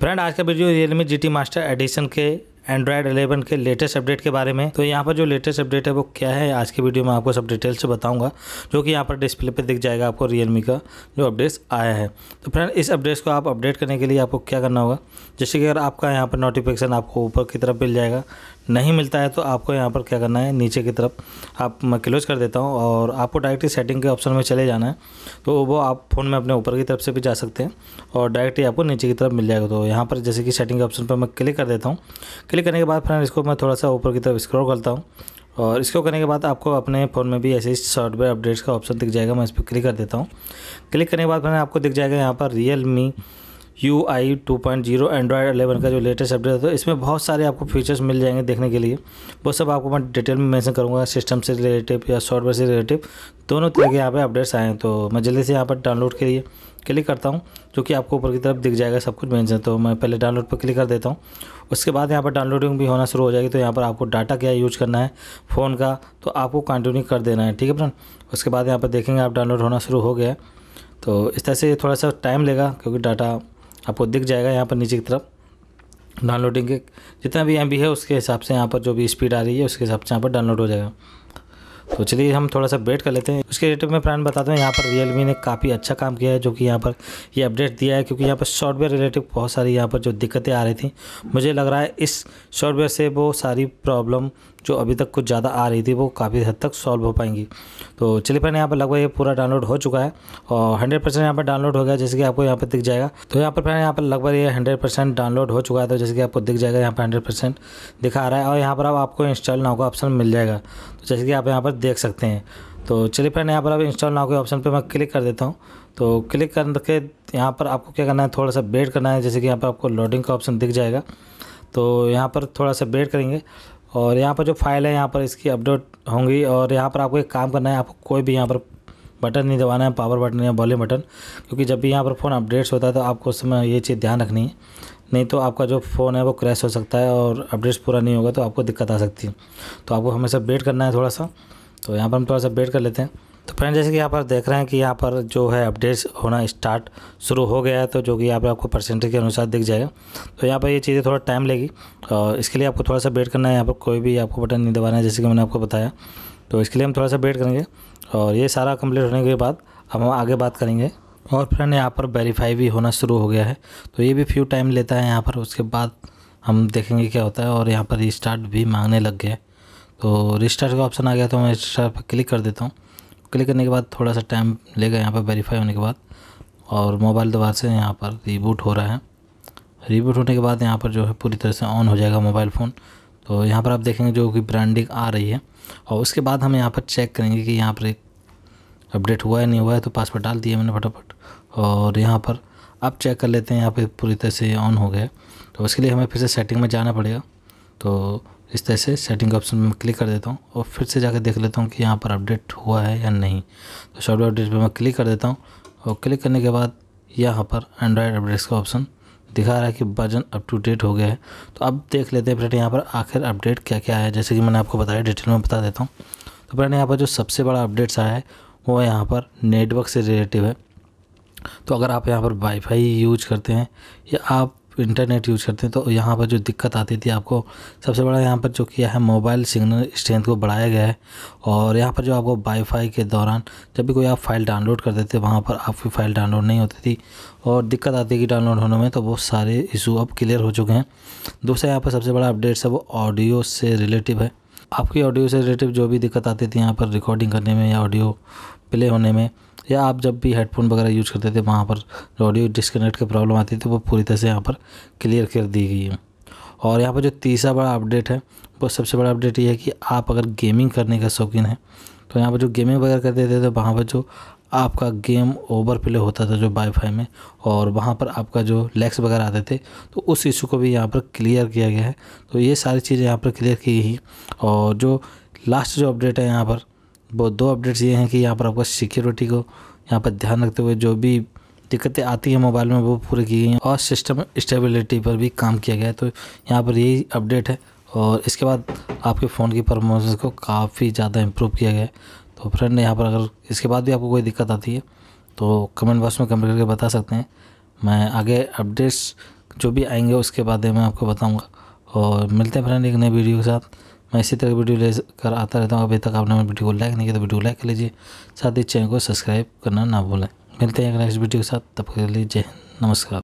friend आज का video Realme G T master edition के एंड्रॉयड 11 के लेटेस्ट अपडेट के बारे में तो यहाँ पर जो लेटेस्ट अपडेट है वो क्या है आज के वीडियो में आपको सब डिटेल से बताऊंगा जो कि यहाँ पर डिस्प्ले पे दिख जाएगा आपको रियलमी का जो अपडेट्स आया है तो फ्रेंड इस अपडेट्स को आप अपडेट करने के लिए आपको क्या करना होगा जैसे कि अगर आपका यहाँ पर नोटिफिकेशन आपको ऊपर की तरफ मिल जाएगा नहीं मिलता है तो आपको यहाँ पर क्या करना है नीचे की तरफ आप मैं क्लोज कर देता हूँ और आपको डायरेक्टली सेटिंग के ऑप्शन में चले जाना है तो वो आप फ़ोन में अपने ऊपर की तरफ से भी जा सकते हैं और डायरेक्टली आपको नीचे की तरफ मिल जाएगा तो यहाँ पर जैसे कि सेटिंग के ऑप्शन पर मैं क्लिक कर देता हूँ क्लिक करने के बाद फिर इसको मैं थोड़ा सा ऊपर की तरफ स्क्रोल करता हूँ और इसको करने के बाद आपको अपने फ़ोन में भी ऐसे सॉफ्टवेयर अपडेट्स का ऑप्शन दिख जाएगा मैं इस पर क्लिक कर देता हूँ क्लिक करने के बाद फिर आपको दिख जाएगा यहाँ पर Realme U I two point zero Android eleven का जो लेटेस्ट अपडेट है तो इसमें बहुत सारे आपको फीचर्स मिल जाएंगे देखने के लिए वो सब आपको मैं डिटेल में मैंसन करूँगा सिस्टम से रिलेटिव या सॉफ्टवेयर से रिलेटिव दोनों तरह के यहाँ पे अपडेट्स आए हैं तो मैं जल्दी से यहाँ पर डाउनलोड के लिए क्लिक करता हूँ जो कि आपको ऊपर की तरफ दिख जाएगा सब कुछ मैंसन तो मैं पहले डाउनलोड पर क्लिक कर देता हूँ उसके बाद यहाँ पर डाउनलोडिंग भी होना शुरू हो जाएगी तो यहाँ पर आपको डाटा क्या यूज करना है फ़ोन का तो आपको कंटिन्यू कर देना है ठीक है फ्रेंड उसके बाद यहाँ पर देखेंगे आप डाउनलोड होना शुरू हो गया तो इस तरह से थोड़ा सा टाइम लेगा क्योंकि डाटा आपको दिख जाएगा यहाँ पर नीचे की तरफ डाउनलोडिंग के जितना भी एम है उसके हिसाब से यहाँ पर जो भी स्पीड आ रही है उसके हिसाब से यहाँ पर डाउनलोड हो जाएगा तो चलिए हम थोड़ा सा वेट कर लेते हैं उसके रिलेटिव मैं प्राण बताते हैं यहाँ पर रियल ने काफ़ी अच्छा काम किया है जो कि यहाँ पर ये यह अपडेट दिया है क्योंकि यहाँ पर सॉफ्टवेयर रिलेटिव बहुत सारी यहाँ पर जो दिक्कतें आ रही थी मुझे लग रहा है इस सॉफ्टवेयर से वो सारी प्रॉब्लम जो अभी तक कुछ ज़्यादा आ रही थी वो काफ़ी हद तक सॉल्व हो पाएंगी तो चलिए फ्रेंड यहाँ पर लगभग ये पूरा डाउनलोड हो चुका है और हंड्रेड परसेंट यहाँ पर डाउनलोड हो गया जैसे कि आपको यहाँ पर दिख जाएगा तो यहाँ पर फिर यहाँ पर लगभग ये हंड्रेड परसेंट डाउनलोड हो चुका है तो जैसे कि आपको दिख जाएगा यहाँ पर हंड्रेड परसेंट दिखा रहा है और यहाँ पर अब आपको इंस्टॉल नाव का ऑप्शन मिल जाएगा तो जैसे कि आप यहाँ पर देख सकते हैं तो चलिए फ्रेंड यहाँ पर अब इंस्टॉल नाव के ऑप्शन पर मैं क्लिक कर देता हूँ तो क्लिक करके यहाँ पर आपको क्या करना है थोड़ा सा वेट करना है जैसे कि यहाँ पर आपको लोडिंग का ऑप्शन दिख जाएगा तो यहाँ पर थोड़ा सा वेट करेंगे और यहाँ पर जो फाइल है यहाँ पर इसकी अपडेट होंगी और यहाँ पर आपको एक काम करना है आपको कोई भी यहाँ पर बटन नहीं दबाना है पावर बटन या वॉल्यूम बटन क्योंकि जब भी यहाँ पर फ़ोन अपडेट्स होता है तो आपको उस समय ये चीज़ ध्यान रखनी है नहीं तो आपका जो फ़ोन है वो क्रैश हो सकता है और अपडेट्स पूरा नहीं होगा तो आपको दिक्कत आ सकती है तो आपको हमेशा वेट करना है थोड़ा सा तो यहाँ पर हम थोड़ा सा वेट कर लेते हैं तो फ्रेंड जैसे कि यहाँ पर देख रहे हैं कि यहाँ पर जो है अपडेट्स होना स्टार्ट शुरू हो गया है तो जो कि यहाँ पर आपको परसेंटेज के अनुसार दिख जाएगा तो यहाँ पर ये चीज़ें थोड़ा टाइम लेगी और इसके लिए आपको थोड़ा सा वेट करना है यहाँ पर कोई भी आपको बटन नहीं दबाना है जैसे कि मैंने आपको बताया तो इसके लिए हम थोड़ा सा वेट करेंगे और ये सारा कम्प्लीट होने के बाद हम आगे बात करेंगे और फ्रेंड यहाँ पर वेरीफाई भी होना शुरू हो गया है तो ये भी फ्यू टाइम लेता है यहाँ पर उसके बाद हम देखेंगे क्या होता है और यहाँ पर रिस्टार्ट भी मांगने लग गया है तो रिस्टार्ट का ऑप्शन आ गया तो मैं रिस्टार्ट पर क्लिक कर देता हूँ क्लिक करने के बाद थोड़ा सा टाइम लेगा यहाँ पर वेरीफाई होने के बाद और मोबाइल दोबारा से यहाँ पर रिबूट हो रहा है रिबूट होने के बाद यहाँ पर जो है पूरी तरह से ऑन हो जाएगा मोबाइल फ़ोन तो यहाँ पर आप देखेंगे जो कि ब्रांडिंग आ रही है और उसके बाद हम यहाँ पर चेक करेंगे कि यहाँ पर एक अपडेट हुआ है नहीं हुआ है तो पासवर्ड डाल दिया मैंने फटाफट और यहाँ पर आप चेक कर लेते हैं यहाँ पर पूरी तरह से ऑन हो गया तो उसके लिए हमें फिर से सेटिंग में जाना पड़ेगा तो इस तरह से सेटिंग ऑप्शन में क्लिक कर देता हूँ और फिर से जाकर देख लेता हूँ कि यहाँ पर अपडेट हुआ है या नहीं तो सॉफ्टवेयर अपडेट पर मैं क्लिक कर देता हूँ और क्लिक करने के बाद यहाँ पर एंड्रॉयड अपडेट्स का ऑप्शन दिखा रहा है कि वर्जन अप टू डेट हो गया है तो अब देख लेते हैं फ्रेंड यहाँ पर आखिर अपडेट क्या क्या है जैसे कि मैंने आपको बताया डिटेल में बता देता हूँ तो फ्रेंड यहाँ पर जो सबसे बड़ा अपडेट्स आया है वो यहाँ पर नेटवर्क से रिलेटिव है तो अगर आप यहाँ पर वाईफाई यूज करते हैं या आप इंटरनेट यूज़ करते हैं तो यहाँ पर जो दिक्कत आती थी आपको सबसे बड़ा यहाँ पर जो किया है मोबाइल सिग्नल स्ट्रेंथ को बढ़ाया गया है और यहाँ पर जो आपको वाईफाई के दौरान जब भी कोई आप फाइल डाउनलोड करते थे वहाँ पर आपकी फ़ाइल डाउनलोड नहीं होती थी और दिक्कत आती थी डाउनलोड होने में तो वो सारे इशू अब क्लियर हो चुके हैं दूसरा यहाँ पर सबसे बड़ा अपडेट्स है वो ऑडियो से रिलेटिव है आपकी ऑडियो से रिलेटिव जो भी दिक्कत आती थी यहाँ पर रिकॉर्डिंग करने में या ऑडियो प्ले होने में या आप जब भी हेडफोन वगैरह यूज करते थे वहाँ पर ऑडियो डिस्कनेक्ट की प्रॉब्लम आती थी वो पूरी तरह से यहाँ पर क्लियर कर दी गई है और यहाँ पर जो तीसरा बड़ा अपडेट है वो सबसे बड़ा अपडेट ये है कि आप अगर गेमिंग करने का शौकीन है तो यहाँ पर जो गेमिंग वगैरह करते थे तो वहाँ पर जो आपका गेम ओवर प्ले होता था जो वाई में और वहाँ पर आपका जो लैक्स वगैरह आते थे तो उस इशू को भी यहाँ पर क्लियर किया गया है तो ये सारी चीज़ें यहाँ पर क्लियर की ही और जो लास्ट जो अपडेट है यहाँ पर वो दो अपडेट्स ये हैं कि यहाँ पर आपका सिक्योरिटी को यहाँ पर ध्यान रखते हुए जो भी दिक्कतें आती हैं मोबाइल में वो पूरी की गई हैं और सिस्टम स्टेबिलिटी पर भी काम किया गया है तो यहाँ पर यही अपडेट है और इसके बाद आपके फ़ोन की परफॉर्मेंस को काफ़ी ज़्यादा इम्प्रूव किया गया है तो फ्रेंड यहाँ पर अगर इसके बाद भी आपको कोई दिक्कत आती है तो कमेंट बॉक्स में कमेंट करके बता सकते हैं मैं आगे अपडेट्स जो भी आएंगे उसके बाद में आपको बताऊँगा और मिलते हैं फ्रेंड एक नए वीडियो के साथ मैं इसी तरह की वीडियो ले कर आता रहता हूँ अभी तक आपने मेरे वीडियो को लाइक नहीं किया तो वीडियो लाइक कर लीजिए साथ ही चैनल को सब्सक्राइब करना ना भूलें मिलते हैं एक नेक्स्ट वीडियो के साथ तब के लिए जय नमस्कार